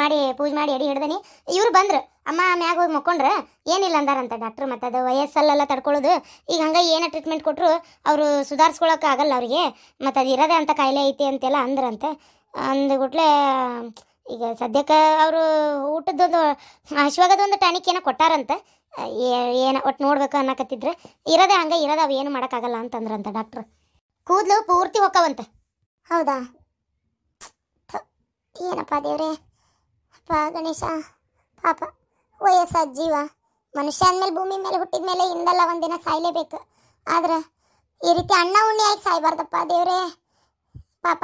ಮಾಡಿ ಪೂಜೆ ಮಾಡಿ ಎಡಿ ಹಿಡ್ದನಿ ಇವ್ರು ಬಂದ್ರು ಅಮ್ಮ ಮ್ಯಾಗ ಹೋಗಿ ಮಕ್ಕೊಂಡ್ರ ಏನಿಲ್ಲ ಅಂದಾರಂತ ಡಾಕ್ಟ್ರು ಮತ್ತು ಅದು ವಯಸ್ಸಲ್ಲೆಲ್ಲ ತಡ್ಕೊಳ್ಳೋದು ಈಗ ಹಂಗೆ ಏನೋ ಟ್ರೀಟ್ಮೆಂಟ್ ಕೊಟ್ಟರು ಅವರು ಸುಧಾರಿಸ್ಕೊಳಕ್ಕೆ ಆಗಲ್ಲ ಅವರಿಗೆ ಮತ್ತು ಅದು ಇರೋದೇ ಅಂತ ಕಾಯಿಲೆ ಐತಿ ಅಂತೆಲ್ಲ ಅಂದ್ರಂತೆ ಅಂದ್ಗುಟ್ಲೆ ಈಗ ಸದ್ಯಕ್ಕೆ ಅವರು ಊಟದೊಂದು ಒಂದು ಟಾನಿಕ್ ಏನೋ ಕೊಟ್ಟಾರಂತೆ ಏನೋ ಒಟ್ಟು ನೋಡ್ಬೇಕು ಅನ್ನಕತ್ತಿದ್ರೆ ಇರೋದೇ ಹಂಗೆ ಇರೋದೇ ಅವು ಏನು ಮಾಡೋಕ್ಕಾಗಲ್ಲ ಅಂತಂದ್ರಂತೆ ಡಾಕ್ಟ್ರು ಕೂದಲು ಪೂರ್ತಿ ಹೊಕ್ಕವಂತೆ ಹೌದಾ ಏನಪ್ಪ ದೇವ್ರೆ ಗಣೇಶ ಪಾಪ ವಯಸ್ಸ ಜೀವ ಮನುಷ್ಯ ಅಂದಮೇಲೆ ಭೂಮಿ ಮೇಲೆ ಹುಟ್ಟಿದ ಮೇಲೆ ಹಿಂದಲ್ಲ ಒಂದಿನ ಸಾಯ್ಲೇಬೇಕು ಆದ್ರೆ ಈ ರೀತಿ ಅಣ್ಣ ಉಣ್ಣಿ ಆಗಿ ಸಾಯ್ಬಾರ್ದಪ್ಪ ದೇವ್ರೇ ಪಾಪ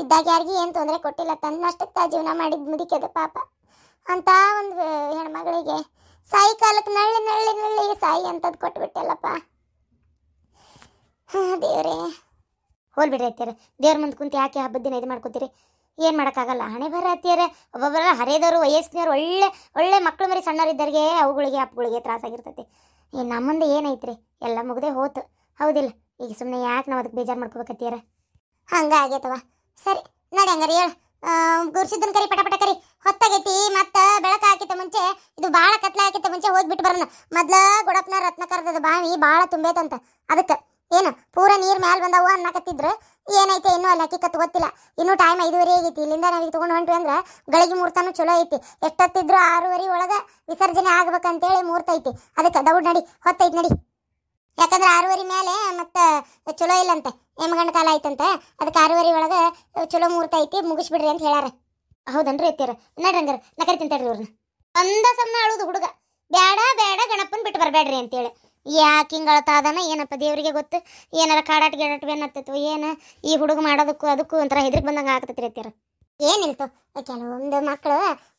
ಇದ್ದಾಗ ಯಾರಿಗೆ ಏನು ತೊಂದರೆ ಕೊಟ್ಟಿಲ್ಲ ತನ್ನಷ್ಟಕ್ಕೆ ತಾ ಜೀವನ ಮಾಡಿದ ಮುದುಕಿದೆ ಪಾಪ ಅಂತ ಒಂದು ಹೆಣ್ಮಗಳಿಗೆ ಸಾಯಿ ಕಾಲಕ್ಕೆ ನಳ್ಳಿ ನಳ್ಳಿ ನಳ್ಳಿ ಸಾಯಿ ಅಂತದ್ದು ಕೊಟ್ಬಿಟ್ಟಲ್ಲಪ್ಪ ಹಾಂ ದೇವ್ರೇ ಹೋಲ್ಬಿಡ್ರಿ ಐತಿರ ದೇವ್ರ ಮುಂದೆ ಕುಂತು ಯಾಕೆ ಹಬ್ಬದ ದಿನ ಇದು ಮಾಡ್ಕೊತೀರಿ ಏನು ಮಾಡೋಕ್ಕಾಗಲ್ಲ ಹಣೆ ಬರ ಒಬ್ಬೊಬ್ಬರು ಒಬ್ಬೊಬ್ಬರ ಹರಿಯದವರು ವಯಸ್ಸಿನವ್ರು ಒಳ್ಳೆ ಒಳ್ಳೆ ಮಕ್ಕಳು ಮರಿ ಸಣ್ಣವರಿದ್ದರಿಗೆ ಅವುಗಳಿಗೆ ಅಪ್ಪಗಳಿಗೆ ತ್ರಾಸಾಗಿರ್ತೈತಿ ಈ ನಮ್ಮಂದು ಏನೈತ್ರಿ ಎಲ್ಲ ಮುಗ್ದೆ ಹೋತು ಹೌದಿಲ್ಲ ಈಗ ಸುಮ್ಮನೆ ಯಾಕೆ ನಾವು ಅದಕ್ಕೆ ಬೇಜಾರು ಮಾಡ್ಕೋಬೇಕತ್ತೀರ ಹಂಗೆ ಆಗೈತವ ಸರಿ ನೋಡಿ ಹಂಗಾರೆ ಹೇಳು ಗುರ್ಸಿದ್ದನ್ ಕರಿ ಪಟ ಪಟ ಕರಿ ಹೊತ್ತಾಗೈತಿ ಮತ್ತೆ ಬೆಳಕ ಹಾಕಿತ ಮುಂಚೆ ಇದು ಭಾಳ ಕತ್ಲೆ ಹಾಕಿತ ಮುಂಚೆ ಹೋಗ್ಬಿಟ್ಟು ಬರೋಣ ಮೊದ್ಲ ಗೊಡಪ್ನ ರತ್ನಕರದ ಬಾವಿ ಭಾಳ ತುಂಬೈತಂತ ಅದಕ್ಕೆ ಏನು ಪೂರ ನೀರು ಮ್ಯಾಲ ಬಂದವು ಅನ್ನಕತ್ತಿದ್ರು ಏನೈತೆ ಇನ್ನೂ ಅಲ್ಲಿ ಹಕ್ಕಿಕತ್ತು ಗೊತ್ತಿಲ್ಲ ಇನ್ನೂ ಟೈಮ್ ಐದುವರೆ ಆಗೈತಿ ಇಲ್ಲಿಂದ ನಾವೀಗ ತೊಗೊಂಡು ಹೊಂಟ್ವಿ ಅಂದ್ರೆ ಗಳಿಗೆ ಮುಹೂರ್ತನೂ ಚಲೋ ಐತಿ ಎಷ್ಟೊತ್ತಿದ್ರು ಆರೂವರೆ ಒಳಗೆ ವಿಸರ್ಜನೆ ಹೇಳಿ ಮೂರ್ತ ಐತಿ ಅದಕ್ಕೆ ದೌಡ್ ನಡಿ ಹೊತ್ತೈತಿ ನಡಿ ಯಾಕಂದ್ರೆ ಆರೂವರೆ ಮೇಲೆ ಮತ್ತೆ ಚಲೋ ಇಲ್ಲಂತೆ ಎಮ್ಮಗಂಡ ಕಾಲ ಐತಂತೆ ಅದಕ್ಕೆ ಆರೂವರೆ ಒಳಗೆ ಚಲೋ ಮೂರ್ತ ಐತಿ ಮುಗಿಸ್ಬಿಡ್ರಿ ಅಂತ ಹೇಳ್ಯಾರ ಹೌದನ್ರಿ ಐತಿರ ನಡ್ರಂಗಾರ ನಾ ಕರಿತೀನಿ ಅವ್ರನ್ನ ಒಂದ ಸಮನ ಅಳುದು ಹುಡುಗ ಬೇಡ ಬೇಡ ಗಣಪನ್ ಬಿಟ್ಟು ಬರಬೇಡ್ರಿ ಅಂತೇಳಿ ಯಾಕೆ ಹಿಂಗೆ ಏನಪ್ಪ ದೇವರಿಗೆ ಗೊತ್ತು ಏನಾರ ಕಾಡಾಟ ಗಿಡಾಟ ಬೇನತ್ತೈತು ಏನು ಈ ಹುಡುಗ ಮಾಡೋದಕ್ಕೂ ಅದಕ್ಕೂ ಒಂಥರ ಹೆದ್ರಿಗೆ ಬಂದಂಗೆ ಆಗ್ತೈತಿ ರೀತಿಯರ ಏನಿರ್ತವೆ ಕೆಲವೊಂದು ಮಕ್ಕಳು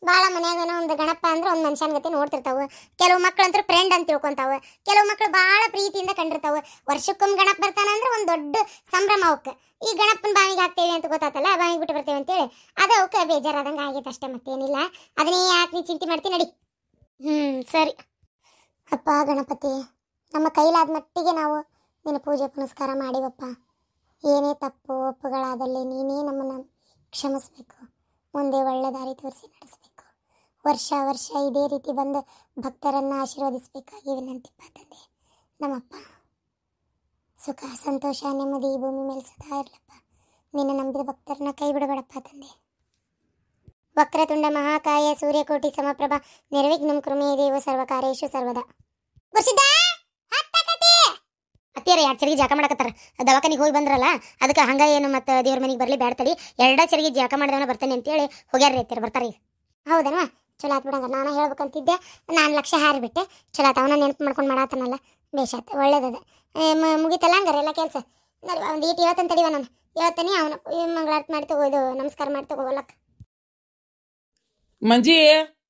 ಭಾಳ ಮನ್ಯಾಗನ ಒಂದು ಗಣಪ ಅಂದ್ರೆ ಒಂದು ಮನುಷ್ಯನ ಗತಿ ನೋಡ್ತಿರ್ತಾವೆ ಕೆಲವು ಮಕ್ಕಳು ಅಂತೂ ಫ್ರೆಂಡ್ ಅಂತ ತಿಳ್ಕೊಂತಾವೆ ಕೆಲವು ಮಕ್ಕಳು ಭಾಳ ಪ್ರೀತಿಯಿಂದ ಕಂಡಿರ್ತಾವೆ ವರ್ಷಕ್ಕೊಮ್ಮೆ ಗಣಪ ಬರ್ತಾನೆ ಅಂದ್ರೆ ಒಂದು ದೊಡ್ಡ ಸಂಭ್ರಮ ಅವಕ್ಕೆ ಈ ಗಣಪನ ಬಾವಿಗೆ ಹಾಕ್ತೇವೆ ಅಂತ ಗೊತ್ತಾತಲ್ಲ ಬಾವಿಗೆ ಬಿಟ್ಟು ಬರ್ತೇವೆ ಅಂತೇಳಿ ಅದು ಅವಕ್ಕೆ ಬೇಜಾರಾದಂಗೆ ಆಗೈತೆ ಅಷ್ಟೇ ಮತ್ತೇನಿಲ್ಲ ಅದನ್ನೇ ಯಾಕೆ ನೀ ಚಿಂತೆ ಮಾಡ್ತೀನಿ ನಡಿ ಹ್ಞೂ ಸರಿ ಅಪ್ಪ ಗಣಪತಿ ನಮ್ಮ ಕೈಲಾದ ಮಟ್ಟಿಗೆ ನಾವು ನಿನ್ನ ಪೂಜೆ ಪುನಸ್ಕಾರ ಮಾಡಿವಪ್ಪ ಏನೇ ತಪ್ಪು ಒಪ್ಪುಗಳಾದಲ್ಲಿ ನೀನೇ ನಮ್ಮನ್ನು ಕ್ಷಮಿಸಬೇಕು ಮುಂದೆ ಒಳ್ಳೆ ದಾರಿ ತೋರಿಸಿ ನಡೆಸಬೇಕು ವರ್ಷ ವರ್ಷ ಇದೇ ರೀತಿ ಬಂದು ಭಕ್ತರನ್ನು ಆಶೀರ್ವದಿಸಬೇಕಾಗಿ ವಿನಂತಿಪ್ಪ ತಂದೆ ನಮ್ಮಪ್ಪ ಸುಖ ಸಂತೋಷ ನೆಮ್ಮದಿ ಈ ಭೂಮಿ ಮೇಲೆ ಸದಾ ಇರಲಪ್ಪ ನಿನ್ನ ನಂಬಿದ ಭಕ್ತರನ್ನ ಕೈ ಬಿಡಬೇಡಪ್ಪ ತಂದೆ ವಕ್ರತುಂಡ ಮಹಾಕಾಯ ಸೂರ್ಯಕೋಟಿ ಸಮಪ್ರಭ ನಿರ್ವಿಘ್ನಂ ಕೃಮೇ ದೇವ ಸರ್ವಕಾರೇಶು ಸರ್ವದಾ ಅತ್ತಿಯರ ಎರಡು ಚರಿಗೆ ಜಾಕ ಮಾಡಕತ್ತಾರ ದವಾಖಾನಿಗೆ ಹೋಗಿ ಬಂದ್ರಲ್ಲ ಅದಕ್ಕೆ ಹಂಗ ಏನು ಮತ್ತೆ ದೇವ್ರ ಮನೆಗೆ ಬರಲಿ ಬ್ಯಾಡ ಎರಡ ಚರಿಗೆ ಜಾಕ ಮಾಡಿದವನ ಬರ್ತಾನೆ ಹೇಳಿ ಹೋಗ್ಯಾರ ಅತ್ತಿಯರ್ ಬರ್ತಾರೆ ಈಗ ಹೌದನವಾ ಚಲೋ ಆತ್ ಬಿಡಂಗ ನಾನು ಹೇಳ್ಬೇಕಂತಿದ್ದೆ ನಾನು ಲಕ್ಷ ಹಾರಿಬಿಟ್ಟೆ ಚಲೋ ಆತ ಅವನ ನೆನಪು ಮಾಡ್ಕೊಂಡು ಮಾಡಾತನಲ್ಲ ಬೇಷಾತ್ ಒಳ್ಳೇದದ ಮುಗಿತಲ್ಲ ಹಂಗಾರೆ ಎಲ್ಲ ಕೆಲಸ ನೋಡಿ ಒಂದು ಈಟ್ ಇವತ್ತಂತ ತಡಿವ ನಾನು ಇವತ್ತನೇ ಅವನು ಮಂಗಳಾರತಿ ಮಾಡಿ ತಗೋದು ನಮಸ್ಕಾರ ಮಾಡಿ ತಗೋಲಕ್ಕ ಮಂಜಿ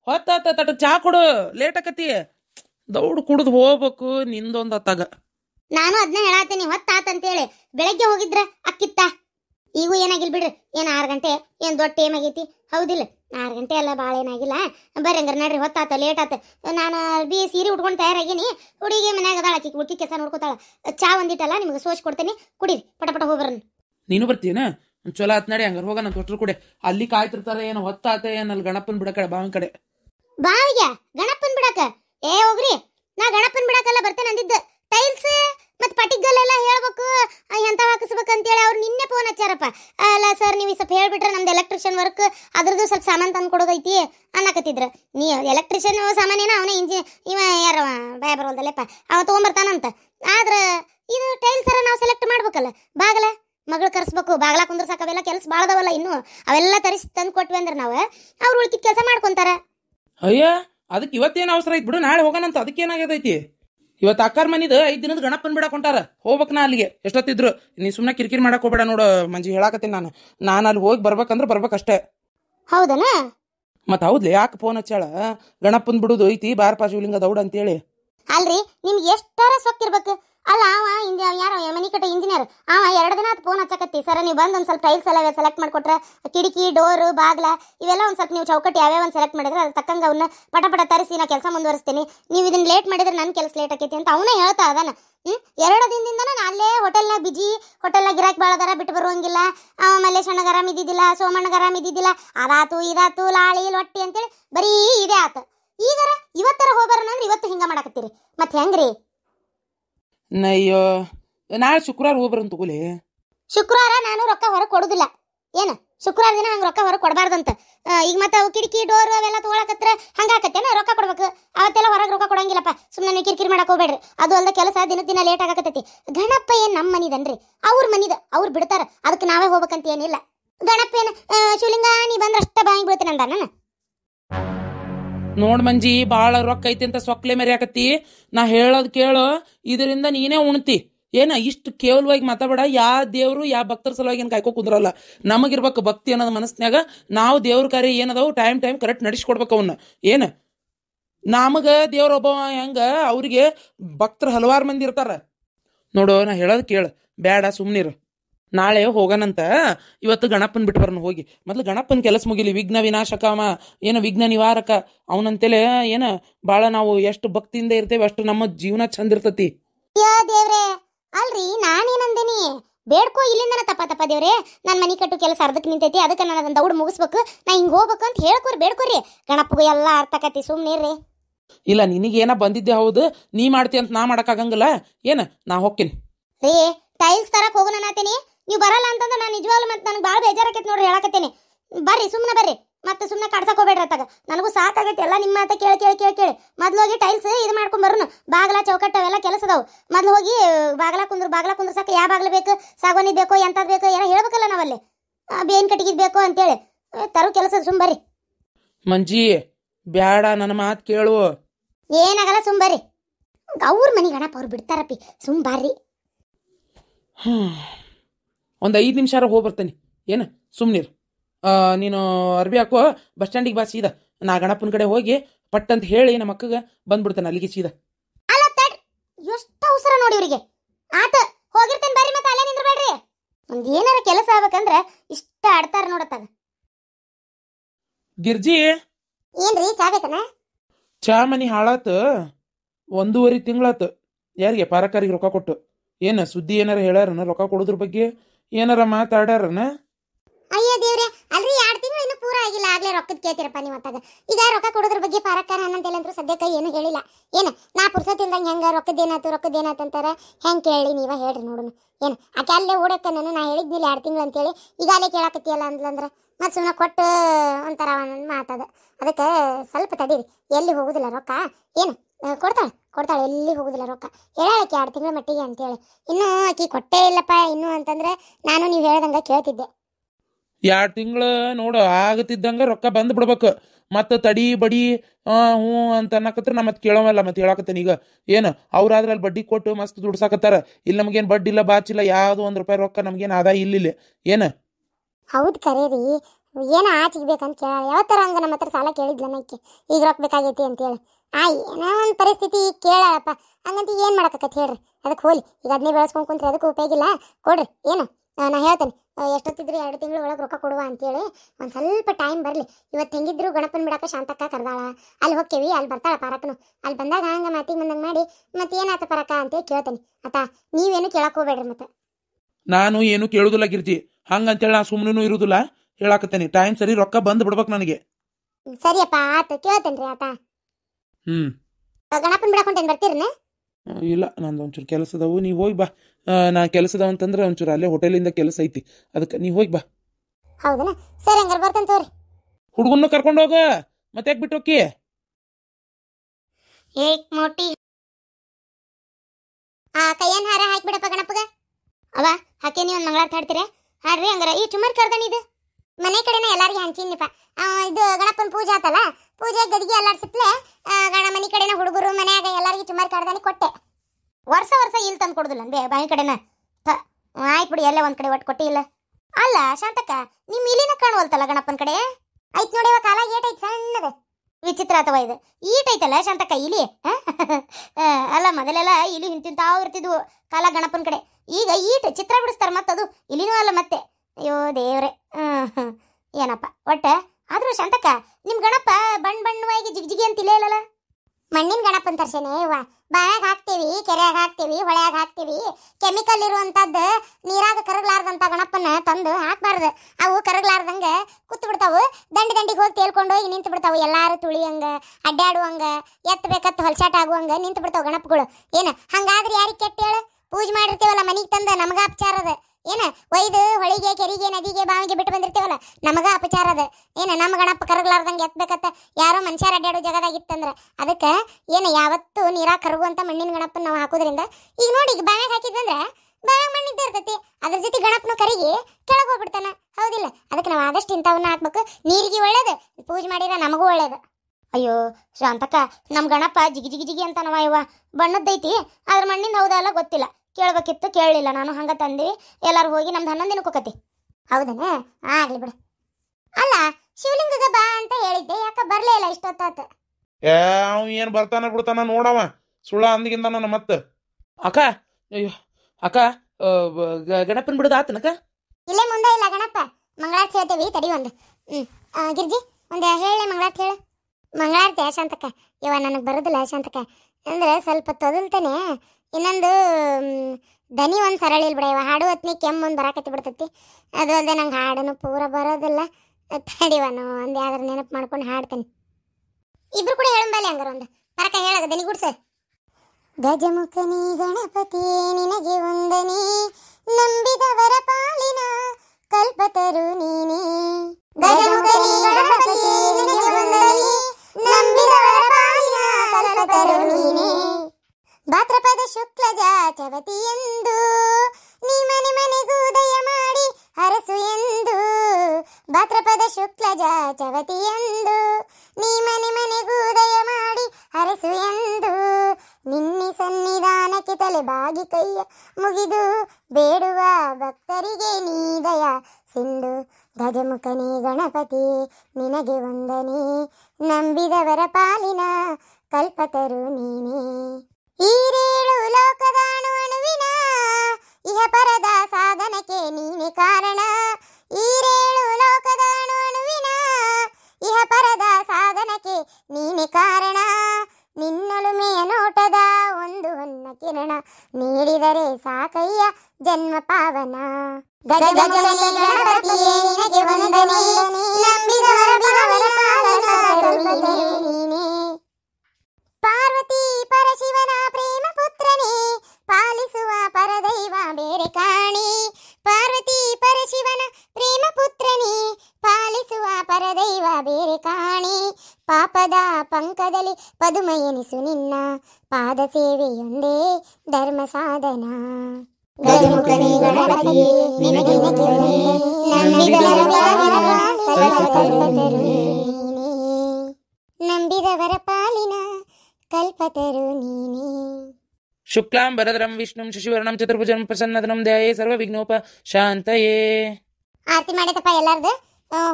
ಹೊತ್ತ ತಟ ಚಾ ಕೊಡು ಲೇಟ್ ಆಕತಿ ದೌಡ್ ಕುಡಿದು ಹೋಗ್ಬೇಕು ನಿಂದೊಂದು ಅತ್ತಾಗ ನಾನು ಅದನ್ನ ಹೇಳತ್ತೀನಿ ಅಂತ ಹೇಳಿ ಬೆಳಗ್ಗೆ ಹೋಗಿದ್ರ ಅಕ್ಕಿತ್ತ ಈಗ ಏನಾಗಿಲ್ ಬಿಡ್ರಿ ಏನ್ ಆರ್ ಗಂಟೆ ಏನ್ ದೊಡ್ಡ ಟೈಮ್ ಆಗೈತಿ ಹೌದಿಲ್ಲ ಆರು ಗಂಟೆ ಎಲ್ಲ ಭಾಳ ಏನಾಗಿಲ್ಲ ಬರ್ರಿ ಹಂಗಾರೆ ನಡ್ರಿ ಹೊತ್ತಾತ ಲೇಟ್ ಆತ ನಾನು ಬಿ ಸೀರೆ ಉಟ್ಕೊಂಡು ತಯಾರಾಗೀನಿ ಹುಡುಗಿ ಮನ್ಯಾಗ ಅದಾಳ ಆಕಿ ಹುಡುಕಿ ಕೆಸ ನೋಡ್ಕೊತಾಳ ಚಾ ಒಂದಿಟ್ಟಲ್ಲ ನಿಮ್ಗೆ ಸೋಚ್ ಕೊಡ್ತೇನೆ ಕುಡೀರಿ ಪಟ ಪಟ ಹೋಗ್ಬರನ್ ನೀನು ಬರ್ತೀನ ಚಲೋ ಆತ್ ನಡಿ ಹಂಗಾರೆ ಹೋಗೋಣ ತೊಟ್ರು ಕೂಡ ಅಲ್ಲಿ ಕಾಯ್ತಿರ್ತಾರ ಏನು ಹೊತ್ತಾತ ಏನು ಅಲ್ಲಿ ಗಣಪನ್ ಬಿಡಕಡೆ ಬಾವಿನ ಕಡೆ ಬಾವಿಗೆ ಗಣಪನ್ ಬಿಡಕ ಏ ಹೋಗ್ರಿ ನಾ ಗಣಪನ್ ಬಿಡಕಲ್ಲ ಬರ್ತೇನೆ ಅಂದಿದ್ದೆ ಟೈಲ್ಸ್ ಮತ್ತು ಪಟಿಗಲ್ಲೆಲ್ಲ ಹೇಳ್ಬೇಕು ಎಂತ ಹಾಕಿಸ್ಬೇಕು ಹೇಳಿ ಅವ್ರು ನಿನ್ನೆ ಫೋನ್ ಹಚ್ಚಾರಪ್ಪ ಅಲ್ಲ ಸರ್ ನೀವು ಸ್ವಲ್ಪ ಹೇಳ್ಬಿಟ್ರೆ ನಮ್ದು ಎಲೆಕ್ಟ್ರಿಷಿಯನ್ ವರ್ಕ್ ಅದ್ರದ್ದು ಸ್ವಲ್ಪ ಸಾಮಾನು ತಂದು ಕೊಡೋದೈತಿ ಅನ್ನಕತ್ತಿದ್ರು ನೀ ಎಲೆಕ್ಟ್ರಿಷಿಯನ್ ಸಾಮಾನೇನ ಅವನ ಇಂಜಿ ಇವ ಯಾರ ಬಾಯ ಬರೋಲ್ದಲ್ಲೇಪ್ಪ ಅವ ತೊಗೊಂಬರ್ತಾನಂತ ಆದ್ರೆ ಇದು ಟೈಲ್ಸರ ನಾವು ಸೆಲೆಕ್ಟ್ ಮಾಡ್ಬೇಕಲ್ಲ ಬಾಗಲ ಮಗಳು ಕರ್ಸ್ಬೇಕು ಬಾಗ್ಲ ಕುಂದ್ರ ಅವೆಲ್ಲ ಕೆಲಸ ಬಾಳದವಲ್ಲ ಇನ್ನು ಅವೆಲ್ಲ ತರಿಸಿ ತಂದು ಕೊಟ್ವಿ ಅಂದ್ರೆ ನಾವು ಅವ್ರು ಉಳ್ಕಿದ ಕೆಲಸ ಮಾಡ್ಕೊಂತಾರ ಅಯ್ಯ ಅದಕ್ಕೆ ಇವತ್ತೇನು ಅವಸರ ಐತಿ ಬಿಡು ನಾಳೆ ಹೋಗೋಣಂತ ಅದಕ್ಕೆ ಏನಾಗ್ಯದೈತಿ ಇವತ್ತು ಅಕ್ಕಾರ ಮನಿದ ಐದು ದಿನದ ಗಣಪನ್ ಬಿಡಾಕೊಂಟಾರ ಹೊಂಟಾರ ಅಲ್ಲಿಗೆ ಎಷ್ಟೊತ್ತಿದ್ರು ನೀ ಸುಮ್ಮನೆ ಕಿರಿಕಿರಿ ಮಾಡಕ್ ಹೋಗ್ಬೇಡ ನೋಡು ಮಂಜಿ ಹೇಳಾಕತ್ತೀನಿ ನಾನು ನಾನು ಅಲ್ಲಿ ಹೋಗಿ ಬರ್ಬೇಕಂದ್ರೆ ಬರ್ಬೇಕಷ್ಟೇ ಹೌದಾ ಮತ್ತೆ ಹೌದ್ಲಿ ಯಾಕೆ ಫೋನ್ ಹಚ್ಚಾಳ ಗಣಪನ್ ಬಿಡುದು ಐತಿ ಬಾರ್ ಶಿವಲಿಂಗ ದೌಡ ಅಂತೇಳಿ ಅಲ್ರಿ ನಿಮ್ಗೆ ಎಷ್ಟರ ಸೊಕ್ಕಿರ್ಬೇಕು ಅಲ್ಲ ಅವ ಇಂದ ಯಾರೋ ಮನೆ ಕಟ್ಟ ಇಂಜಿನಿಯರ್ ಅವ ಎರಡು ದಿನ ಫೋನ್ ಹಚ್ಚಕತ್ತಿ ಸರ ನೀವು ಬಂದು ಒಂದು ಸ್ವಲ್ಪ ಟೈಲ್ಸ್ ಎಲ್ಲ ಸೆಲೆಕ್ಟ್ ಮಾಡಿಕೊಟ್ರೆ ಕಿಟಕಿ ಡೋರು ಬಾಗ್ಲ ಇವೆಲ್ಲ ಒಂದು ಸ್ವಲ್ಪ ನೀವು ಚೌಕಟ್ಟು ಯಾವ್ಯಾವ ಒಂದು ಸೆಲೆಕ್ಟ್ ಮಾಡಿದ್ರೆ ಅದು ತಕ್ಕಂಗೆ ಅವನ್ನ ಪಟ ಪಟ ತರಿಸಿ ನಾ ಕೆಲಸ ಮುಂದುವರಿಸ್ತೀನಿ ನೀವು ಇದನ್ನ ಲೇಟ್ ಮಾಡಿದ್ರೆ ನನ್ನ ಕೆಲಸ ಲೇಟ್ ಆಕೈತಿ ಅಂತ ಅವನೇ ಹೇಳ್ತಾ ಅದನ್ನ ಹ್ಞೂ ಎರಡು ದಿನದಿಂದ ನಾನು ಅಲ್ಲೇ ಹೋಟೆಲ್ನಾಗ ಬಿಜಿ ಹೋಟೆಲ್ನಾಗ ಗಿರಾಕ್ ಬಾಳದಾರ ಬಿಟ್ಟು ಬರುವಂಗಿಲ್ಲ ಆಮೇಲೆ ಶಣ್ಣಗಾರಾಮ್ ಇದ್ದಿದ್ದಿಲ್ಲ ಸೋಮಣ್ಣಗಾರಾಮ್ ಇದ್ದಿದ್ದಿಲ್ಲ ಅದಾತು ಇದಾತು ಲಾಳಿ ಲೊಟ್ಟಿ ಅಂತೇಳಿ ಬರೀ ಇದೇ ಆತ ಈಗಾರ ಇವತ್ತರ ಹೋಗ್ಬಾರ ಇವತ್ತು ಹಿಂಗೆ ಮಾಡಾಕತ್ತೀರಿ ಮತ್ತೆ ಹೆಂಗ್ರಿ ಅಯ್ಯೋ ನಾಳೆ ಶುಕ್ರವಾರ ಹೋಗ್ಬರಂತ ಶುಕ್ರವಾರ ನಾನು ರೊಕ್ಕ ಹೊರ ಕೊಡೋದಿಲ್ಲ ಏನು ಶುಕ್ರವಾರ ದಿನ ಹಂಗೆ ರೊಕ್ಕ ಹೊರಗೆ ಕೊಡಬಾರ್ದಂತ ಈಗ ಮತ್ತೆ ಅವು ಕಿಟಕಿ ಡೋರ್ ಅವೆಲ್ಲ ತೊಗೊಳಕತ್ರ ಹಂಗಾಕತ್ತೇನ ರೊಕ್ಕ ಕೊಡ್ಬೇಕು ಅವತ್ತೆಲ್ಲ ಹೊರಗೆ ರೊಕ್ಕ ಕೊಡಂಗಿಲ್ಲಪ್ಪ ಸುಮ್ಮನೆ ನೀವು ಕಿರಿಕಿರಿ ಮಾಡಕ್ಕೆ ಹೋಗ್ಬೇಡ್ರಿ ಅದು ಅಲ್ಲದೆ ಕೆಲಸ ದಿನ ದಿನ ಲೇಟ್ ಆಗಕತ್ತೈತಿ ಗಣಪ್ಪ ಏನು ನಮ್ಮ ಮನಿದನ್ರಿ ಅವ್ರ ಮನಿದ ಅವ್ರು ಬಿಡ್ತಾರ ಅದಕ್ಕೆ ನಾವೇ ಹೋಗ್ಬೇಕಂತ ಏನಿಲ್ಲ ಗಣಪ್ಪ ಏನು ಶಿವಲಿಂಗ ನೀ ಬಂದ್ರೆ ಅಷ್ಟೇ ಬಾಯಿಗೆ ಬೀಳ್ತೀನಿ ಅಂದ ನಾನು ನೋಡ್ ಮಂಜಿ ಬಾಳ ರೊಕ್ಕ ಐತಿ ಅಂತ ಸೊಕ್ಲೆ ಮೆರೆಯಾಕತ್ತಿ ನಾ ಹೇಳೋದ್ ಕೇಳು ಇದರಿಂದ ನೀನೇ ಉಣ್ತಿ ಏನ ಇಷ್ಟು ಕೇವಲವಾಗಿ ಮಾತಾಡ ಯಾ ದೇವ್ರು ಯಾ ಭಕ್ತರ ಸಲುವಾಗಿ ಏನ್ ಕಾಯ್ಕೋ ಕುಂದ್ರಲ್ಲ ನಮಗಿರ್ಬೇಕು ಭಕ್ತಿ ಅನ್ನೋದು ಮನಸ್ನಾಗ ನಾವು ದೇವ್ರ ಕಾರ್ಯ ಏನದವು ಟೈಮ್ ಟೈಮ್ ಕರೆಕ್ಟ್ ನಡೆಸ್ಕೊಡ್ಬೇಕು ಅವನ್ನ ಏನ ನಮಗ ದೇವ್ರ ಒಬ್ಬ ಹೆಂಗ ಅವ್ರಿಗೆ ಭಕ್ತರು ಹಲವಾರು ಮಂದಿ ಇರ್ತಾರ ನೋಡು ನಾ ಹೇಳೋದು ಕೇಳು ಬೇಡ ಸುಮ್ಮನಿರು ನಾಳೆ ಹೋಗನಂತ ಇವತ್ತು ಗಣಪನ್ ಬಿಟ್ಟು ಬರೋಣ ಹೋಗಿ ಮೊದ್ಲು ಗಣಪನ್ ಕೆಲಸ ಮುಗಿಲಿ ವಿಘ್ನ ವಿನಾಶಕಾಮ ಏನು ವಿಘ್ನ ನಿವಾರಕ ಅವನಂತೇಳಿ ಏನ ಬಾಳ ನಾವು ಎಷ್ಟು ಭಕ್ತಿಯಿಂದ ಇರ್ತೇವೆ ಅಷ್ಟು ನಮ್ಮ ಜೀವನ ಚಂದ ಇರ್ತತಿ ಅಲ್ರಿ ನಾನೇನಂದೇನಿ ಬೇಡ್ಕೋ ಇಲ್ಲಿಂದನ ತಪ್ಪ ತಪ್ಪ ದೇವ್ರೆ ನನ್ನ ಮನೆ ಕಟ್ಟು ಕೆಲಸ ಅರ್ಧಕ್ಕೆ ನಿಂತೈತಿ ಅದಕ್ಕೆ ನಾನು ಅದನ್ನ ದೌಡ್ ಮುಗಿಸ್ಬೇಕು ನಾ ಹಿಂಗೆ ಹೋಗ್ಬೇಕು ಅಂತ ಹೇಳ್ಕೊರಿ ಬೇಡ್ಕೋರಿ ಗಣಪಗೂ ಎಲ್ಲ ಅರ್ಥ ಸುಮ್ಮನೆ ರೀ ಇಲ್ಲ ನಿನಗೇನ ಬಂದಿದ್ದೆ ಹೌದು ನೀ ಮಾಡ್ತಿ ಅಂತ ನಾ ಮಾಡಕ್ಕಾಗಂಗಿಲ್ಲ ಏನು ನಾ ಹೋಗ್ತೀನಿ ರೀ ಟೈಲ್ಸ್ ತರಕ್ ಹೋಗೋಣ ನಾತೇನಿ ನೀವು ಬರಲ್ಲ ಅಂತಂದ್ರೆ ನಾನು ನಿಜವಾಗ್ಲೂ ಮತ್ತೆ ನನಗೆ ಭಾಳ ಬೇಜಾರಾಕೈತೆ ನೋಡ್ರಿ ಹೇಳಕತ್ತೇನೆ ಬರ್ರಿ ಸುಮ್ಮನೆ ಬರ್ರಿ ಮತ್ತೆ ಸುಮ್ಮನೆ ಕಡ್ಸಕ್ಕೆ ಹೋಗ್ಬೇಡ್ರಿ ಅತ್ತಾಗ ನನಗೂ ಸಾಕಾಗೈತೆ ಎಲ್ಲ ನಿಮ್ಮ ಮಾತ ಕೇಳಿ ಕೇಳಿ ಕೇಳಿ ಕೇಳಿ ಮೊದಲು ಹೋಗಿ ಟೈಲ್ಸ್ ಇದು ಮಾಡ್ಕೊಂಡು ಬರೋನು ಬಾಗಲ ಚೌಕಟ್ಟು ಅವೆಲ್ಲ ಕೆಲಸ ಅದಾವು ಮೊದಲು ಹೋಗಿ ಬಾಗಲ ಕುಂದ್ರು ಬಾಗಲ ಕುಂದ್ರಸಕ್ಕೆ ಸಾಕು ಯಾವ ಬಾಗ್ಲ ಬೇಕು ಸಾಗೋನಿ ಬೇಕೋ ಎಂಥದ್ದು ಬೇಕೋ ಏನೋ ಹೇಳ್ಬೇಕಲ್ಲ ನಾವಲ್ಲಿ ಬೇನ್ ಕಟ್ಟಿಗೆ ಬೇಕೋ ಅಂತೇಳಿ ತರೋ ಕೆಲಸ ಸುಮ್ಮ ಬರ್ರಿ ಮಂಜಿ ಬ್ಯಾಡ ನನ್ನ ಮಾತು ಕೇಳು ಏನಾಗಲ್ಲ ಸುಮ್ಮ ಬರ್ರಿ ಅವ್ರ ಮನೆ ಗಣಪ ಅವ್ರು ಬಿಡ್ತಾರಪ್ಪಿ ಸುಮ್ಮ ಬರ್ರಿ ಒಂದು ಐದು ನಿಮಿಷಾರ ಹೋಗಿ ಬರ್ತೀನಿ ಏನು ಸುಮ್ಮನಿರು ನೀನು ಅರ್ಬಿ ಹಾಕೋ ಬಸ್ ಸ್ಟ್ಯಾಂಡಿಗೆ ಬಾ ಸೀದಾ ನಾ ಗಣಪನ ಕಡೆ ಹೋಗಿ ಪಟ್ ಅಂತ ಹೇಳಿ ನಮ್ಮ ಅಕ್ಕಗೆ ಬಂದ್ಬಿಡ್ತಾನೆ ಅಲ್ಲಿಗೆ ಸೀದಾ ಎಷ್ಟು ಅವಸರ ನೋಡಿ ಇವರಿಗೆ ಆತ ಹೋಗಿರ್ತೇನೆ ಬರ್ರಿ ಮತ್ತೆ ಅಲ್ಲೇ ನಿಂದ್ರಬೇಡ್ರಿ ಒಂದು ಕೆಲಸ ಆಗ್ಬೇಕಂದ್ರೆ ಇಷ್ಟ ಆಡ್ತಾರ ನೋಡತ್ತಾಗ ಗಿರ್ಜಿ ಏನ್ರಿ ಚಾ ಬೇಕನ ಚಾ ಮನಿ ಹಾಳಾತ ಒಂದೂವರೆ ತಿಂಗಳಾತ ಯಾರಿಗೆ ಪಾರಕಾರಿಗೆ ರೊಕ್ಕ ಕೊಟ್ಟು ಏನ ಸುದ್ದಿ ಏನಾರ ಹೇಳ್ಯಾರನ ರೊಕ್ಕ ಕೊಡೋದ್ರ ಬಗ್ಗೆ ಏನಾರ ಮಾತಾಡಾರನ ಅಯ್ಯ ದೇವ್ರೆ ಅಲ್ರಿ ಎರಡು ತಿಂಗಳು ಇನ್ನು ಪೂರ ಆಗಿಲ್ಲ ಆಗ್ಲೇ ರೊಕ್ಕದ ಕೇಳ್ತಿರಪ್ಪ ನೀವು ಅಂತಾಗ ಈಗ ರೊಕ್ಕ ಕೊಡೋದ್ರ ಬಗ್ಗೆ ಪಾರಕ್ಕಾರ ಹನ್ನಂತೇಳಂದ್ರು ಸದ್ಯಕ್ಕೆ ಏನು ಹೇಳಿಲ್ಲ ಏನು ನಾ ಪುರ್ಸತ್ತಿಲ್ದಂಗೆ ಹೆಂಗೆ ರೊಕ್ಕದೇನಾಯ್ತು ರೊಕ್ಕದೇನಾಯ್ತು ಅಂತಾರೆ ಹೆಂಗೆ ಕೇಳಿ ನೀವ ಹೇಳ್ರಿ ನೋಡೋಣ ಏನು ಆಕೆ ಅಲ್ಲೇ ಓಡಕ್ಕೆ ನಾನು ನಾ ಹೇಳಿದ್ನಿಲ್ಲ ಎರಡು ತಿಂಗಳು ಅಂತೇಳಿ ಈಗ ಅಲ್ಲೇ ಕೇಳಾಕತ್ತೀಯಲ್ಲ ಅಂದ್ಲಂದ್ರೆ ಮತ್ತು ಸುಮ್ಮನೆ ಕೊಟ್ಟು ಒಂಥರ ಮಾತದ ಅದಕ್ಕೆ ಸ್ವಲ್ಪ ತಡೀರಿ ಎಲ್ಲಿ ಹೋಗುದಿಲ್ಲ ರೊಕ್ಕ ಏನು ಕೊಡ್ತಾಳೆ ಕೊಡ್ತಾಳೆ ಎಲ್ಲಿ ಹೋಗುದಿಲ್ಲ ರೊಕ್ಕ ಹೇಳಕ್ಕೆ ಎರಡು ತಿಂಗಳ ಮಟ್ಟಿಗೆ ಅಂತ ಅಂತೇಳಿ ಇನ್ನೂ ಆಕಿ ಕೊಟ್ಟೇ ಇಲ್ಲಪ್ಪ ಇನ್ನು ಅಂತಂದ್ರೆ ನಾನು ನೀವು ಹೇಳ್ದಂಗೆ ಕೇಳ್ತಿದ್ದೆ ಎರಡು ತಿಂಗಳು ನೋಡು ಆಗತಿದ್ದಂಗ ರೊಕ್ಕ ಬಂದು ಬಿಡ್ಬೇಕು ಮತ್ತು ತಡಿ ಬಡಿ ಹ್ಞೂ ಅಂತ ಅನ್ನಕತ್ರ ನಾ ಮತ್ತೆ ಕೇಳೋವಲ್ಲ ಮತ್ತೆ ಹೇಳಕತ್ತೇನೆ ಈಗ ಏನು ಅವ್ರಾದ್ರೆ ಅಲ್ಲಿ ಬಡ್ಡಿ ಕೊಟ್ಟು ಮಸ್ತ್ ದುಡ್ಸಾಕತ್ತಾರ ಇಲ್ಲಿ ನಮಗೇನು ಬಡ್ಡಿ ಇಲ್ಲ ಬಾಚಿಲ್ಲ ಯಾವುದು ಒಂದು ರೂಪಾಯಿ ರೊಕ್ಕ ನಮಗೇನು ಆದಾಯ ಇಲ್ಲಿಲ್ಲ ಏನು ಹೌದು ಕರೆ ರೀ ಏನು ಆಚೆಗೆ ಬೇಕಂತ ಕೇಳ ಯಾವ ಥರ ಹಂಗೆ ನಮ್ಮ ಹತ್ರ ಸಾಲ ಕೇಳಿದ್ಲ ಈಗ ರೊಕ್ಕ ಬೇಕಾಗೈತಿ ಅಂತೇಳಿ ಆಯ್ ಏನೋ ಒಂದು ಪರಿಸ್ಥಿತಿ ಕೇಳಪ್ಪ ಹಂಗಂತ ಏನು ಮಾಡಕತ್ತೆ ಹೇಳ್ರಿ ಅದಕ್ಕೆ ಹೋಲಿ ಈಗ ಅದನ್ನೇ ಬೆಳೆಸ್ಕೊಂಡು ಕುಂತ್ರೆ ಅದಕ್ಕೆ ಉಪಯೋಗ ಇಲ್ಲ ಕೊಡ್ರಿ ಏನು ನಾನು ಹೇಳ್ತೇನೆ ಎಷ್ಟೊತ್ತಿದ್ರು ಎರಡು ತಿಂಗಳು ಒಳಗೆ ರೊಕ್ಕ ಕೊಡುವ ಅಂತೇಳಿ ಒಂದು ಸ್ವಲ್ಪ ಟೈಮ್ ಬರಲಿ ಇವತ್ತು ಹೆಂಗಿದ್ರು ಗಣಪನ ಬಿಡಕ್ಕೆ ಶಾಂತಕ್ಕ ಕರ್ದಾಳ ಅಲ್ಲಿ ಹೋಗ್ತೀವಿ ಅಲ್ಲಿ ಬರ್ತಾಳೆ ಪರಕನು ಅಲ್ಲಿ ಬಂದಾಗ ಹಂಗೆ ಮಾತಿಗೆ ಬಂದಂಗೆ ಮಾಡಿ ಮತ್ತೆ ಏನಾತ ಪರಕ ಅಂತೇಳಿ ಕೇಳ್ತೇನೆ ಆತ ನೀವೇನು ಕೇಳಕ್ಕೆ ಹೋಗ್ಬೇಡ್ರಿ ಮತ್ತೆ ನಾನು ಏನು ಕೇಳುದಿಲ್ಲ ಗಿರ್ಜಿ ಹಂಗಂತೇಳಿ ನಾ ಸುಮ್ಮನೂ ಇರುದಿಲ್ಲ ಹೇಳಾಕತ್ತೇನೆ ಟೈಮ್ ಸರಿ ರೊಕ್ಕ ಬಂದು ಬಿಡ್ಬೇಕು ನನಗೆ ಸರಿಯಪ್ಪ ಆತ ಕೇಳ್ತೇನೆ ರೀ ಆತ ಹ್ಮ್ ಗಣಪನ್ ಬಿಡಕ್ ಹೊಂಟೇನ್ ಇಲ್ಲ ನಂದು ಒಂಚೂರು ಕೆಲಸ ನೀ ನೀವು ಹೋಗಿ ಬಾ ನಾ ಕೆಲಸದ ಅಂತಂದ್ರೆ ಒಂಚೂರು ಅಲ್ಲೇ ಹೋಟೆಲಿಂದ ಕೆಲಸ ಐತಿ ಅದಕ್ಕೆ ನೀ ಹೋಗಿ ಬಾ ಹೌದನ ಸರಿ ಹಂಗಾರೆ ಬರ್ತೇನೆ ತೋರಿ ಹುಡುಗನ್ನ ಕರ್ಕೊಂಡು ಹೋಗ ಮತ್ತೆ ಯಾಕೆ ಬಿಟ್ಟು ಹೋಗಿ ಏಕ್ ಮೋಟಿ ಆ ಕೈಯನ್ ಹಾರ ಹಾಕಿ ಬಿಡಪ್ಪ ಗಣಪಗ ಅವ ಹಾಕೇನಿ ಒಂದು ಮಂಗಳಾರ್ತ ಹಾಡ್ತೀರಾ ಹಾಡ್ರಿ ಹಂಗಾರ ಈ ಚುಮರ್ ಇದು ಮನೆ ಕಡೆನ ಎಲ್ಲಾರಿಗೆ ಹಂಚಿನಿಪ್ಪ ಇದು ಗಣಪನ ಪೂಜೆ ಆತಲ್ಲ ಪೂಜೆ ಗದಿಗೆ ಎಲ್ಲಾಡ್ಸಿತ್ಲೆ ಗಣ ಮನೆ ಕಡೆನ ಹುಡುಗರು ಮನ್ಯಾಗ ಎಲ್ಲರಿಗೆ ಚುಮಾರಿ ಕಾಡ್ದಾನೆ ಕೊಟ್ಟೆ ವರ್ಷ ವರ್ಷ ಇಲ್ಲಿ ತಂದು ಕೊಡುದಿಲ್ಲ ಬೇ ಬಾಯಿ ಕಡೆನ ಆಯ್ತು ಬಿಡಿ ಎಲ್ಲ ಒಂದು ಕಡೆ ಒಟ್ಟು ಕೊಟ್ಟಿಲ್ಲ ಅಲ್ಲ ಶಾಂತಕ ನಿಮ್ಮ ಇಲಿನ ಕಾಣುವಲ್ತಲ್ಲ ಗಣಪನ ಕಡೆ ಐತ್ ನೋಡಿ ಇವಾಗ ಕಾಲ ಏಟೈತೆ ಸಣ್ಣದ ವಿಚಿತ್ರ ಅಥವಾ ಇದು ಈಟೈತಲ್ಲ ಶಾಂತಕ್ಕ ಇಲಿ ಅಲ್ಲ ಮೊದಲೆಲ್ಲ ಇಲಿ ಹಿಂತಿಂತಾವ್ ಇರ್ತಿದ್ವು ಕಾಲ ಗಣಪನ ಕಡೆ ಈಗ ಈಟ್ ಚಿತ್ರ ಬಿಡಿಸ್ತಾರೆ ಮತ್ತದು ಇಲಿನೂ ಅಲ್ಲ ಮತ್ತೆ ಅಯ್ಯೋ ದೇವ್ರೆ ಏನಪ್ಪ ಒಟ್ಟ ಆದರೂ ಶಾಂತಕ್ಕ ನಿಮ್ಮ ಗಣಪ ಬಣ್ಣ ಬಣ್ಣವಾಗಿ ಜಿಗ್ಜಿಗಿ ಅಂತ ಇಲ್ಲೇ ಇಲ್ಲಲ್ಲ ಮಣ್ಣಿನ ಗಣಪ ತರ್ಸೇನೆ ವಾ ಬಾಯಾಗ ಹಾಕ್ತೀವಿ ಕೆರೆಯಾಗ ಹಾಕ್ತೀವಿ ಹೊಳೆಯಾಗ ಹಾಕ್ತೀವಿ ಕೆಮಿಕಲ್ ಇರುವಂಥದ್ದು ನೀರಾಗ ಕರಗಲಾರ್ದಂಥ ಗಣಪನ ತಂದು ಹಾಕಬಾರ್ದು ಅವು ಕರಗಲಾರ್ದಂಗೆ ಕೂತು ಬಿಡ್ತಾವು ದಂಡಿ ದಂಡಿಗೆ ಹೋಗಿ ತೇಲ್ಕೊಂಡು ಹೋಗಿ ನಿಂತು ಬಿಡ್ತಾವು ಎಲ್ಲರೂ ತುಳಿಯಂಗೆ ಅಡ್ಡಾಡುವಂಗೆ ಎತ್ತಬೇಕತ್ತು ಹೊಲಸಾಟ ಆಗುವಂಗೆ ನಿಂತು ಬಿಡ್ತಾವೆ ಗಣಪಗಳು ಏನು ಹಂಗಾದ್ರೆ ಯಾರಿಗೆ ಕೆಟ್ಟ ಹೇಳು ಪೂಜೆ ಮಾಡಿರ್ತೀವಲ್ಲ ಮನೆಗೆ ತಂದು ನಮಗೆ ಅಪಚಾರದ ಏನ ಒಯ್ದು ಹೊಳಿಗೆ ಕೆರಿಗೆ ನದಿಗೆ ಬಾವಿಗೆ ಬಿಟ್ಟು ಬಂದಿರ್ತೇವಲ್ಲ ನಮಗ ಅಪಚಾರ ಅದ ಏನ ನಮ್ಮ ಗಣಪ ಕರಗ್ಲಾರ್ದಂಗ ಎತ್ಬೇಕತ್ತ ಯಾರೋ ಮನುಷ್ಯರ ಅಡ್ಡಾಡೋ ಜಗದಾಗಿತ್ತಂದ್ರ ಅದಕ್ಕೆ ಏನ ಯಾವತ್ತು ನೀರಾಗ ಕರಗುವಂತ ಮಣ್ಣಿನ ಗಣಪನ ನಾವು ಹಾಕೋದ್ರಿಂದ ಈಗ ನೋಡಿ ಈಗ ಬಾವಿ ಹಾಕಿದ್ವಂದ್ರ ಬಾವಿ ಮಣ್ಣಿದ್ದ ಇರ್ತೈತಿ ಅದ್ರ ಜೊತೆ ಗಣಪನ ಕರಿಗಿ ಕೆಳಗೆ ಹೋಗ್ಬಿಡ್ತಾನ ಹೌದಿಲ್ಲ ಅದಕ್ಕೆ ನಾವು ಆದಷ್ಟು ಇಂಥವನ್ನ ಹಾಕ್ಬೇಕು ನೀರಿಗೆ ಒಳ್ಳೇದು ಪೂಜೆ ಮಾಡಿದ್ರೆ ನಮಗೂ ಒಳ್ಳೇದು ಅಯ್ಯೋ ಶಾಂತಕ ನಮ್ಮ ಗಣಪ ಜಿಗಿ ಜಿಗಿ ಜಿಗಿ ಅಂತ ಇವ ಬಣ್ಣದ್ದೈತಿ ಅದ್ರ ಮಣ್ಣಿಂದ ಹೌದಲ್ಲ ಗೊತ್ತಿಲ್ಲ ಕೇಳ್ಬೇಕಿತ್ತು ಕೇಳಲಿಲ್ಲ ನಾನು ಹಂಗ ತಂದು ಎಲ್ಲರೂ ಹೋಗಿ ನಮ್ದು ಹನ್ನೊಂದಿನ ದಿನಕ್ಕೆ ಹೋಗತಿ ಹೌದನೇ ಆಗಲಿ ಬಿಡು ಅಲ್ಲ ಶಿವಲಿಂಗಗ ಬಾ ಅಂತ ಹೇಳಿದ್ದೆ ಯಾಕ ಬರಲೇ ಇಲ್ಲ ಇಷ್ಟೊತ್ತಾತ ಏ ಅವ್ ಏನು ಬರ್ತಾನ ಬಿಡ್ತಾನ ನೋಡವ ಸುಳ್ಳ ಅಂದಿಗಿಂದ ನಾನು ಮತ್ತೆ ಅಕ್ಕ ಅಯ್ಯೋ ಅಕ್ಕ ಗಣಪನ್ ಬಿಡದ ಆತನಕ ಇಲ್ಲೇ ಮುಂದೆ ಇಲ್ಲ ಗಣಪ ಮಂಗಳಾರ್ತಿ ಹೇಳ್ತೇವಿ ತಡಿ ಒಂದು ಹ್ಮ್ ಗಿರ್ಜಿ ಒಂದು ಹೇಳಿ ಮಂಗಳಾರ್ತಿ ಹೇಳು ಮಂಗಳಾರ್ತಿ ಶಾಂತಕ ಇವ ನನಗೆ ಬರೋದಿಲ್ಲ ಶಾಂತಕ ಅಂದ್ರೆ ಸ್ವಲ್ಪ ತೊದಲ್ತಾನೆ ಇನ್ನೊಂದು ದನಿ ಒಂದು ಸರಳಿಲ್ ಬಿಡವ ಹಾಡು ಹೊತ್ನಿ ಕೆಮ್ಮು ಒಂದು ಬರಾಕತ್ತಿ ಬಿಡ್ತೈತಿ ಅದು ಅಲ್ಲದೆ ನಂಗೆ ಹಾಡನು ಪೂರ ಬರೋದಿಲ್ಲ ತಡಿವನು ಒಂದು ಯಾವ್ದಾರ ನೆನಪು ಮಾಡ್ಕೊಂಡು ಹಾಡ್ತೇನೆ ಇಬ್ರು ಕೂಡ ಹೇಳಂಬಲ್ಲ ಹಂಗಾರ ಒಂದು ಬರಕ ಹೇಳದ ದನಿ ಗುಡ್ಸ ಗಜಮುಖನಿ ಗಣಪತಿ ನಿನಗೆ ಒಂದನೇ ನಂಬಿದವರ ಪಾಲಿನ ಕಲ್ಪತರು ನೀನೇ ಚವತಿ ಎಂದು ನೀ ಮನೆ ಮನೆಗೂ ದಯ ಮಾಡಿ ಅರಸು ಎಂದು ಭಾತ್ರಪದ ಶುಕ್ಲ ಚವತಿ ಎಂದು ನೀ ಮನೆ ಮನೆಗೂ ದಯ ಮಾಡಿ ಅರಸು ಎಂದು ನಿನ್ನೆ ಸನ್ನಿಧಾನಕ್ಕೆ ತಲೆ ಬಾಗಿ ಕೈಯ ಮುಗಿದು ಬೇಡುವ ಭಕ್ತರಿಗೆ ನೀ ದಯ ಸಿಂಧು ಗಜಮುಖನೇ ಗಣಪತಿ ನಿನಗೆ ವಂದನೆ ನಂಬಿದವರ ಪಾಲಿನ ಕಲ್ಪತರು ನೀನೇ ಈರೇಳು ಲೋಕದ ಅಣುವಿನ ಇಹ ಪರದ ಸಾಧನಕ್ಕೆ ನೀನೆ ಕಾರಣ ಈರೇಳು ಲೋಕದ ಅಣುವಿನ ಇಹ ಪರದ ಸಾಧನಕ್ಕೆ ನೀನೆ ಕಾರಣ ನಿನ್ನೊಳುಮೆಯ ನೋಟದ ಒಂದು ಹೊನ್ನ ಕಿರಣ ನೀಡಿದರೆ ಸಾಕಯ್ಯ ಜನ್ಮ ಪಾವನ ನಿನಗೆ ವಂದನೆ ನಂಬಿದವರ ಭಾವನ ಶಿವನ ಪ್ರೇಮ ಪುತ್ರನೇ ಪಾಲಿಸುವ ಪರದೈವ ಬೇರೆ ಕಾಣಿ ಪಾರ್ವತಿ ಪರಶಿವನ ಪ್ರೇಮ ಪುತ್ರನೇ ಪಾಲಿಸುವ ಪರದೈವ ಬೇರೆ ಕಾಣಿ ಪಾಪದ ಪಂಕದಲ್ಲಿ ಪದುಮ ಎನಿಸು ನಿನ್ನ ಪಾದ ಸೇವೆಯೊಂದೇ ಧರ್ಮ ಸಾಧನ ಗಜಮುಖನೇ ಗಣಪತಿ ನಿನಗೆ ನಂಬಿದವರ ಪಾಲಿನ ಕಲ್ಪತರು ನೀನೇ ಶುಕ್ಲಾಂ ಬರದ್ರಂ ವಿಷ್ಣುಂ ಶಶಿವರ್ಣಂ ಚತುರ್ಭುಜಂ ಪ್ರಸನ್ನದನಂ ದಯೇ ಸರ್ವ ವಿಘ್ನೋಪ ಶಾಂತಯೇ ಆರತಿ ಮಾಡಿದಪ್ಪ ಎಲ್ಲಾರ್ದು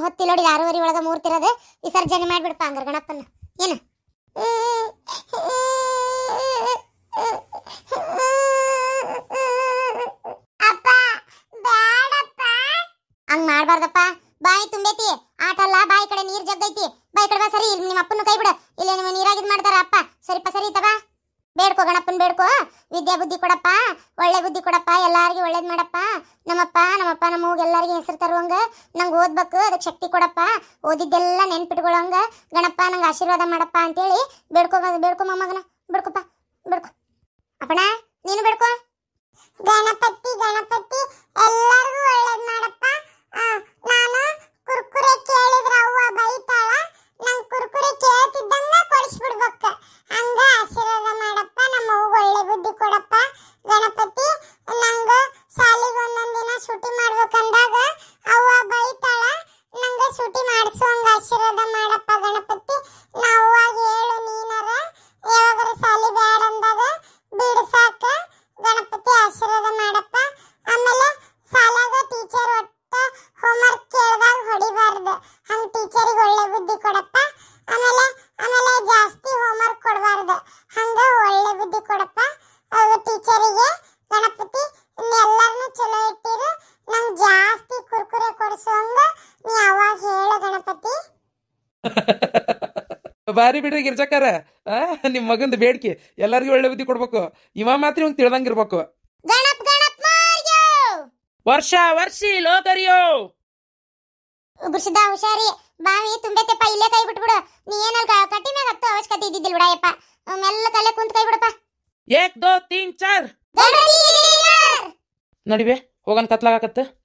ಹೊತ್ತಿ ನೋಡಿ ಆರೂವರಿ ಒಳಗ ಮೂರ್ತಿರೋದು ವಿಸರ್ಜನೆ ಮಾಡ್ಬಿಡಪ್ಪ ಹಂಗಾರ ಗಣಪನ್ನ ಏನು ಹಂಗ್ ಮಾಡ್ಬಾರ್ದಪ್ಪ ಬಾಯಿ ತುಂಬೈತಿ ಆಟಲ್ಲ ಬಾಯಿ ಕಡೆ ನೀರ್ ಜಗ್ಗೈತಿ ಬಾಯಿ ಕಡೆ ಬಾ ಸರಿ ನಿಮ್ಮ ಅಪ್ಪನ ಕೈ ಬಿಡು ಇಲ್ಲೇ ನೀವು ನೀರಾಗಿದ್ ಮಾಡ್ತಾರ ಅಪ್ಪ ಸರಿಪ ಸರಿ ತಗಾ ಬೇಡ್ಕೋ ಗಣಪ್ಪನ್ ಬೇಡ್ಕೋ ವಿದ್ಯಾ ಬುದ್ಧಿ ಕೊಡಪ್ಪ ಒಳ್ಳೆ ಬುದ್ಧಿ ಕೊಡಪ್ಪ ಎಲ್ಲಾರಿಗೆ ಒಳ್ಳೇದ್ ಮಾಡಪ್ಪ ನಮ್ಮಪ್ಪ ನಮ್ಮಪ್ಪ ನಮ್ಮವ್ಗೆ ಎಲ್ಲರಿಗೆ ಹೆಸರು ತರುವಂಗ ನಂಗೆ ಓದ್ಬೇಕು ಅದಕ್ಕೆ ಶಕ್ತಿ ಕೊಡಪ್ಪ ಓದಿದ್ದೆಲ್ಲ ನೆನ್ಪಿಟ್ಕೊಳ್ಳೋಂಗ ಗಣಪ್ಪ ನಂಗೆ ಆಶೀರ್ವಾದ ಮಾಡಪ್ಪ ಅಂತೇಳಿ ಬೇಡ್ಕೋ ಬೇಡ್ಕೋ ಮೊಮ್ಮಗನ ಬೇಡ್ಕೋಪ್ಪ ಬೇಡ್ಕೋ ಅಪ್ಪಣ ನೀನು ಬೇಡ್ಕೋ ಗಣಪತಿ ಗಣಪತಿ ಬಾರಿ ಬಿಡ್ರಿ ಗಿರ್ಜಕ್ಕಾರ ಆ ನಿಮ್ಮ ಮಗಂದು ಬೇಡಿಕೆ ಎಲ್ಲರಿಗೂ ಒಳ್ಳೆ ಬುದ್ಧಿ ಕೊಡ್ಬೇಕು ಇವ ಮಾತ್ರ ಇವಂಗೆ ತಿಳ್ದಂಗಿರ್ಬೇಕು ವರ್ಷ ವರ್ಷಿ ಲೋಕರಿಯೋ ಗುರ್ಸಿದ ಹುಷಾರಿ ಬಾವಿ ತುಂಬೈತೆಪ್ಪ ಇಲ್ಲೇ ಕೈ ಬಿಟ್ಬಿಡು ನೀ ಏನಲ್ಲಿ ಕಟ್ಟಿ ಮ್ಯಾಗ ಹತ್ತು ಅವಶ್ಯಕತೆ ಇದ್ದಿದ್ದಿಲ್ಲ ಬಿಡಯಪ್ಪ ಎಲ್ಲ ತಲೆ ಕುಂತ ಕೈ ಬಿಡಪ್ಪ ಏಕ್ ದೋ ತೀನ್ ಚಾರ್ ನಡಿವೆ ಹೋಗನ್ ಕತ್ಲಾಗತ್ತೆ